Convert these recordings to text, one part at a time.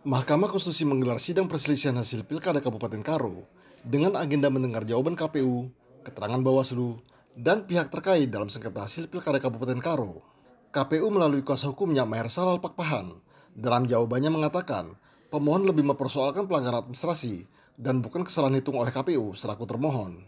Mahkamah Konstitusi menggelar sidang perselisihan hasil Pilkada Kabupaten Karo dengan agenda mendengar jawaban KPU, keterangan Bawaslu, dan pihak terkait dalam sengketa hasil Pilkada Kabupaten Karo. KPU melalui kuasa hukumnya Maher Salal Pakpahan dalam jawabannya mengatakan pemohon lebih mempersoalkan pelanggaran administrasi dan bukan kesalahan hitung oleh KPU selaku termohon.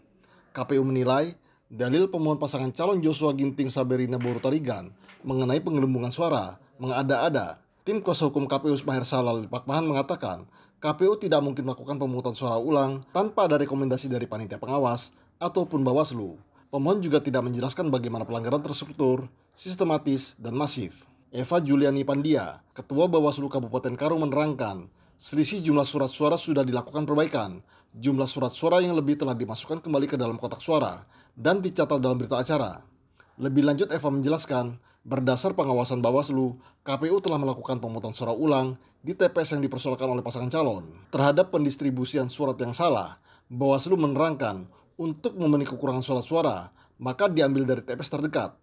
KPU menilai dalil pemohon pasangan calon Joshua Ginting Saberina Borutarigan mengenai penggelembungan suara mengada-ada Tim kuasa hukum KPU Mahir Salal Pakmahan mengatakan, KPU tidak mungkin melakukan pemungutan suara ulang tanpa ada rekomendasi dari panitia pengawas ataupun Bawaslu. Pemohon juga tidak menjelaskan bagaimana pelanggaran terstruktur, sistematis, dan masif. Eva Juliani Pandia, Ketua Bawaslu Kabupaten Karo menerangkan, selisih jumlah surat suara sudah dilakukan perbaikan. Jumlah surat suara yang lebih telah dimasukkan kembali ke dalam kotak suara dan dicatat dalam berita acara. Lebih lanjut Eva menjelaskan, berdasar pengawasan Bawaslu, KPU telah melakukan pemutusan suara ulang di TPS yang dipersoalkan oleh pasangan calon. Terhadap pendistribusian surat yang salah, Bawaslu menerangkan untuk memenuhi kekurangan surat suara, maka diambil dari TPS terdekat.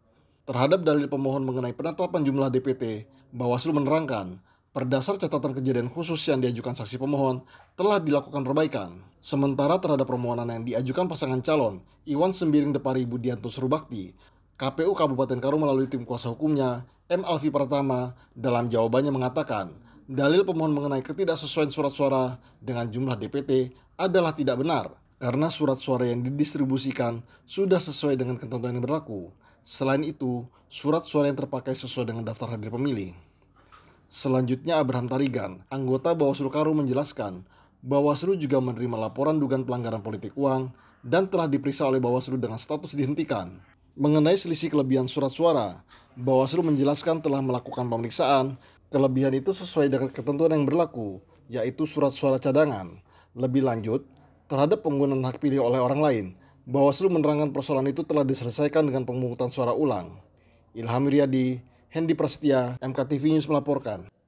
Terhadap dalil pemohon mengenai penetapan jumlah DPT, Bawaslu menerangkan berdasar catatan kejadian khusus yang diajukan saksi pemohon, telah dilakukan perbaikan. Sementara terhadap permohonan yang diajukan pasangan calon, Iwan Sembiring Depari Budianto Surubakti, KPU Kabupaten Karo melalui tim kuasa hukumnya, M. Alfi Pertama, dalam jawabannya mengatakan, dalil pemohon mengenai ketidaksesuaian surat suara dengan jumlah DPT adalah tidak benar karena surat suara yang didistribusikan sudah sesuai dengan ketentuan yang berlaku. Selain itu, surat suara yang terpakai sesuai dengan daftar hadir pemilih. Selanjutnya Abraham Tarigan, anggota Bawaslu Karo menjelaskan, Bawaslu juga menerima laporan dugaan pelanggaran politik uang dan telah diperiksa oleh Bawaslu dengan status dihentikan. Mengenai selisih kelebihan surat suara, Bawaslu menjelaskan telah melakukan pemeriksaan. Kelebihan itu sesuai dengan ketentuan yang berlaku, yaitu surat suara cadangan. Lebih lanjut, terhadap penggunaan hak pilih oleh orang lain, Bawaslu menerangkan persoalan itu telah diselesaikan dengan pemungutan suara ulang. Ilham Riyadi, Hendi Prasetya, MKTV News melaporkan.